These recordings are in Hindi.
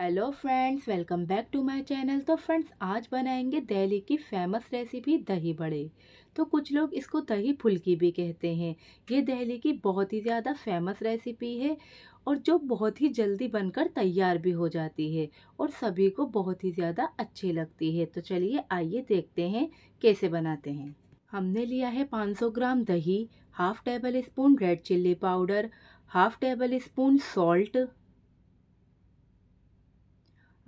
Hello friends welcome back to my channel तो फ्रेंड्स आज बनाएंगे दिल्ली की फेमस रेसिपी दही बड़े तो कुछ लोग इसको दही फुल्की भी कहते हैं ये दहली की बहुत ही ज़्यादा फेमस रेसिपी है और जो बहुत ही जल्दी बनकर तैयार भी हो जाती है और सभी को बहुत ही ज़्यादा अच्छी लगती है तो चलिए आइए देखते हैं कैसे बनाते हैं हमने लिया है पाँच ग्राम दही half tablespoon red chilli powder half tablespoon salt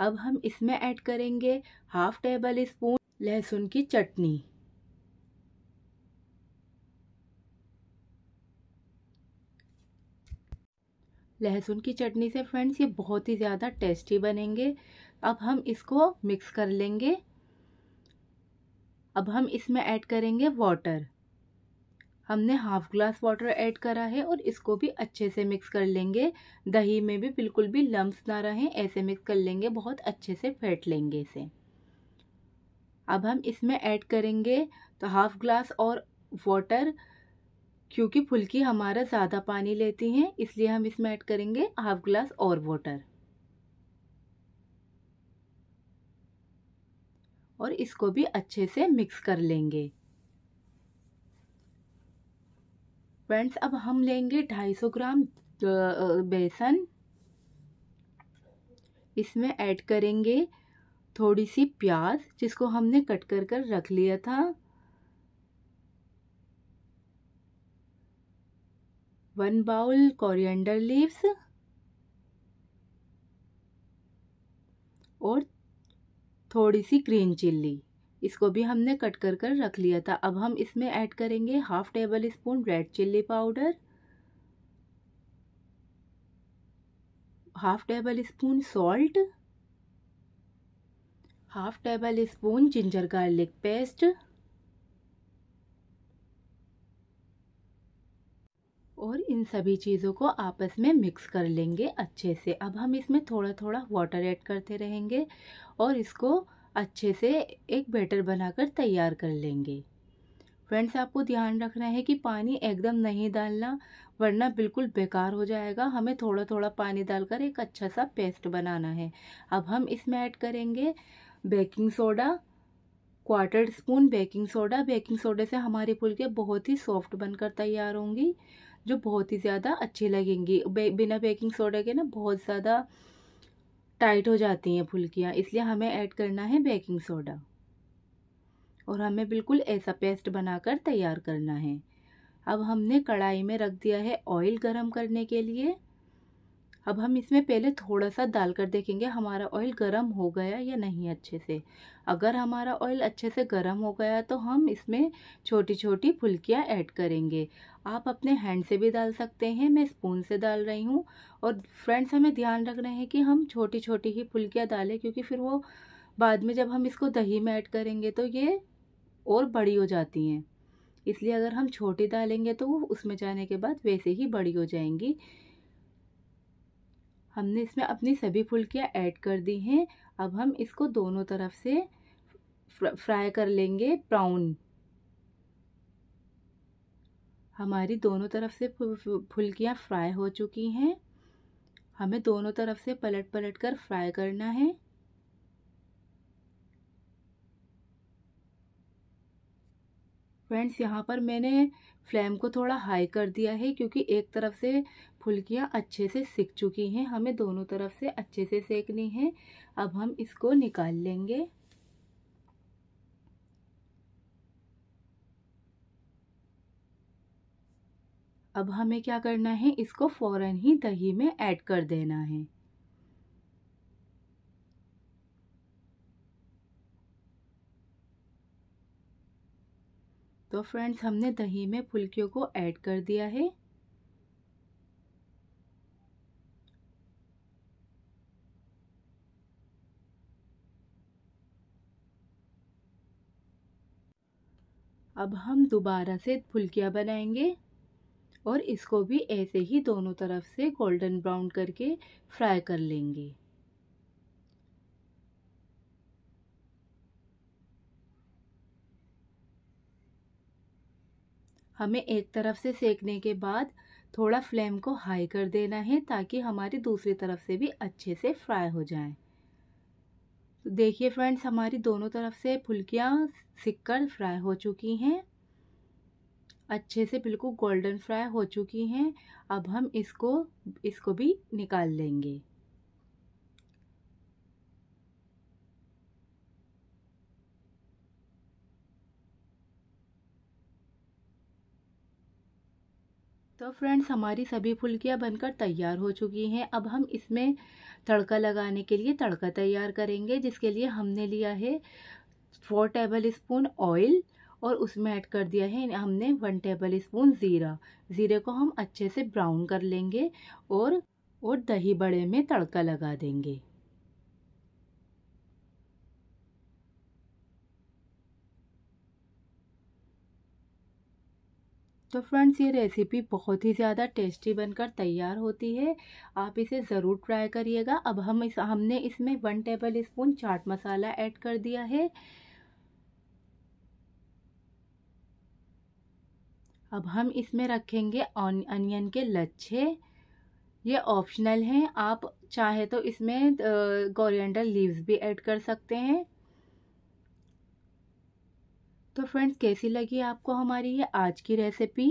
अब हम इसमें ऐड करेंगे हाफ टेबल स्पून लहसुन की चटनी लहसुन की चटनी से फ्रेंड्स ये बहुत ही ज़्यादा टेस्टी बनेंगे अब हम इसको मिक्स कर लेंगे अब हम इसमें ऐड करेंगे वाटर हमने हाफ ग्लास वाटर ऐड करा है और इसको भी अच्छे से मिक्स कर लेंगे दही में भी बिल्कुल भी लम्ब ना रहें ऐसे मिक्स कर लेंगे बहुत अच्छे से फेंट लेंगे इसे अब हम इसमें ऐड करेंगे तो हाफ ग्लास और वाटर क्योंकि फुल्की हमारा ज़्यादा पानी लेती हैं इसलिए हम इसमें ऐड करेंगे हाफ ग्लास और वाटर और इसको भी अच्छे से मिक्स कर लेंगे फ्रेंड्स अब हम लेंगे 250 ग्राम बेसन इसमें ऐड करेंगे थोड़ी सी प्याज जिसको हमने कट कर कर रख लिया था वन बाउल कोरिएंडर लीव्स और थोड़ी सी ग्रीन चिल्ली इसको भी हमने कट कर कर रख लिया था अब हम इसमें ऐड करेंगे half tablespoon red chilli powder half tablespoon salt half tablespoon ginger garlic paste और इन सभी चीज़ों को आपस में मिक्स कर लेंगे अच्छे से अब हम इसमें थोड़ा थोड़ा वाटर ऐड करते रहेंगे और इसको अच्छे से एक बैटर बनाकर तैयार कर लेंगे फ्रेंड्स आपको ध्यान रखना है कि पानी एकदम नहीं डालना वरना बिल्कुल बेकार हो जाएगा हमें थोड़ा थोड़ा पानी डालकर एक अच्छा सा पेस्ट बनाना है अब हम इसमें ऐड करेंगे baking soda quarter spoon baking soda baking सोडे से हमारे पुलके बहुत ही सॉफ्ट बनकर तैयार होंगी जो बहुत ही ज़्यादा अच्छी लगेंगी बे, बिना बेकिंग सोडा के ना बहुत ज़्यादा टाइट हो जाती हैं फुलकियाँ इसलिए हमें ऐड करना है बेकिंग सोडा और हमें बिल्कुल ऐसा पेस्ट बनाकर तैयार करना है अब हमने कढ़ाई में रख दिया है ऑयल गरम करने के लिए अब हम इसमें पहले थोड़ा सा डाल कर देखेंगे हमारा ऑयल गर्म हो गया या नहीं अच्छे से अगर हमारा ऑयल अच्छे से गर्म हो गया तो हम इसमें छोटी छोटी फुल्कियाँ ऐड करेंगे आप अपने हैंड से भी डाल सकते हैं मैं स्पून से डाल रही हूँ और फ्रेंड्स हमें ध्यान रखना है कि हम छोटी छोटी ही फुल्कियाँ डालें क्योंकि फिर वो बाद में जब हम इसको दही में ऐड करेंगे तो ये और बड़ी हो जाती हैं इसलिए अगर हम छोटी डालेंगे तो वो उसमें जाने के बाद वैसे ही बड़ी हो जाएंगी हमने इसमें अपनी सभी फुल्कियाँ ऐड कर दी हैं अब हम इसको दोनों तरफ से फ्राई कर लेंगे ब्राउन हमारी दोनों तरफ से फुल्कियाँ फ्राई हो चुकी हैं हमें दोनों तरफ से पलट पलट कर फ्राई करना है फ्रेंड्स यहाँ पर मैंने फ्लेम को थोड़ा हाई कर दिया है क्योंकि एक तरफ से फुलकियाँ अच्छे से सिक चुकी हैं हमें दोनों तरफ से अच्छे से सेकनी है अब हम इसको निकाल लेंगे अब हमें क्या करना है इसको फ़ौरन ही दही में ऐड कर देना है तो फ्रेंड्स हमने दही में फुलकियों को ऐड कर दिया है अब हम दोबारा से फुल्कियाँ बनाएंगे और इसको भी ऐसे ही दोनों तरफ से गोल्डन ब्राउन करके फ्राई कर लेंगे हमें एक तरफ से सेकने के बाद थोड़ा फ्लेम को हाई कर देना है ताकि हमारी दूसरी तरफ से भी अच्छे से फ्राई हो जाएं। तो देखिए फ्रेंड्स हमारी दोनों तरफ से फुलकियाँ सिककर फ्राई हो चुकी हैं अच्छे से बिल्कुल गोल्डन फ्राई हो चुकी हैं अब हम इसको इसको भी निकाल लेंगे तो फ्रेंड्स हमारी सभी फुलकियाँ बनकर तैयार हो चुकी हैं अब हम इसमें तड़का लगाने के लिए तड़का तैयार करेंगे जिसके लिए हमने लिया है फोर टेबल स्पून ऑयल और उसमें ऐड कर दिया है हमने वन टेबल स्पून ज़ीरा ज़ीरे को हम अच्छे से ब्राउन कर लेंगे और और दही बड़े में तड़का लगा देंगे तो फ्रेंड्स ये रेसिपी बहुत ही ज़्यादा टेस्टी बनकर तैयार होती है आप इसे ज़रूर ट्राई करिएगा अब हम इस हमने इसमें one tablespoon chaat masala add कर दिया है अब हम इसमें रखेंगे अनियन के लच्छे ये ऑप्शनल हैं आप चाहे तो इसमें गोरियंडल लीव्स भी ऐड कर सकते हैं तो फ्रेंड्स कैसी लगी आपको हमारी ये आज की रेसिपी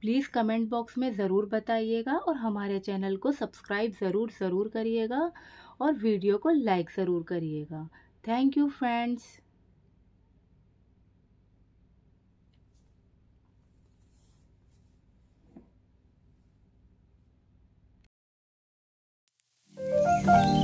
प्लीज़ कमेंट बॉक्स में ज़रूर बताइएगा और हमारे चैनल को सब्सक्राइब ज़रूर ज़रूर करिएगा और वीडियो को लाइक ज़रूर करिएगा थैंक यू फ्रेंड्स oh.